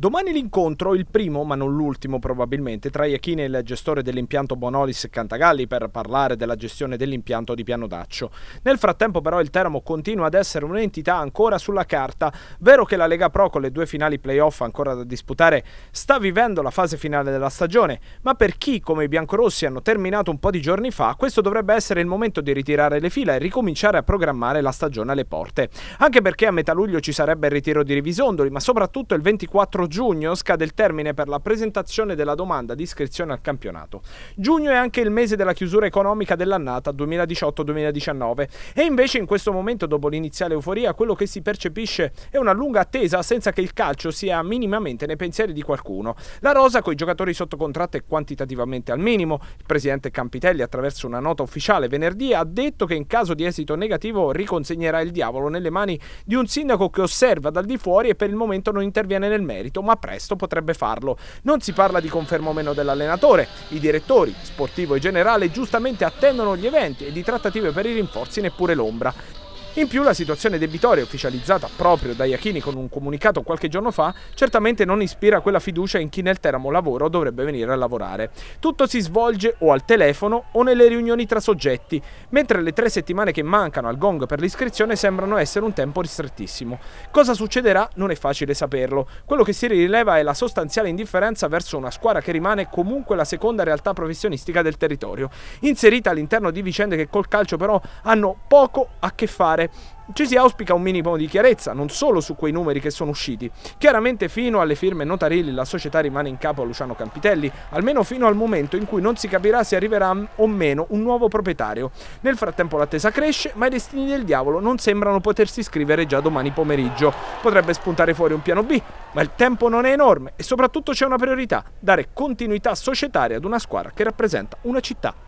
Domani l'incontro, il primo ma non l'ultimo probabilmente, tra Iachini e il gestore dell'impianto Bonolis e Cantagalli per parlare della gestione dell'impianto di Piano Daccio. Nel frattempo però il Teramo continua ad essere un'entità ancora sulla carta. Vero che la Lega Pro con le due finali playoff ancora da disputare sta vivendo la fase finale della stagione, ma per chi come i biancorossi hanno terminato un po' di giorni fa, questo dovrebbe essere il momento di ritirare le fila e ricominciare a programmare la stagione alle porte. Anche perché a metà luglio ci sarebbe il ritiro di Rivisondoli, ma soprattutto il 24 giugno scade il termine per la presentazione della domanda di iscrizione al campionato. Giugno è anche il mese della chiusura economica dell'annata 2018-2019 e invece in questo momento dopo l'iniziale euforia quello che si percepisce è una lunga attesa senza che il calcio sia minimamente nei pensieri di qualcuno. La rosa con i giocatori sotto contratto è quantitativamente al minimo. Il presidente Campitelli attraverso una nota ufficiale venerdì ha detto che in caso di esito negativo riconsegnerà il diavolo nelle mani di un sindaco che osserva dal di fuori e per il momento non interviene nel merito momento, ma presto potrebbe farlo. Non si parla di conferma o meno dell'allenatore. I direttori, sportivo e generale, giustamente attendono gli eventi e di trattative per i rinforzi neppure l'ombra. In più la situazione debitoria ufficializzata proprio da Iachini con un comunicato qualche giorno fa certamente non ispira quella fiducia in chi nel Teramo lavoro dovrebbe venire a lavorare. Tutto si svolge o al telefono o nelle riunioni tra soggetti, mentre le tre settimane che mancano al gong per l'iscrizione sembrano essere un tempo ristrettissimo. Cosa succederà non è facile saperlo. Quello che si rileva è la sostanziale indifferenza verso una squadra che rimane comunque la seconda realtà professionistica del territorio, inserita all'interno di vicende che col calcio però hanno poco a che fare ci si auspica un minimo di chiarezza, non solo su quei numeri che sono usciti. Chiaramente fino alle firme notarili la società rimane in capo a Luciano Campitelli, almeno fino al momento in cui non si capirà se arriverà o meno un nuovo proprietario. Nel frattempo l'attesa cresce, ma i destini del diavolo non sembrano potersi scrivere già domani pomeriggio. Potrebbe spuntare fuori un piano B, ma il tempo non è enorme e soprattutto c'è una priorità, dare continuità societaria ad una squadra che rappresenta una città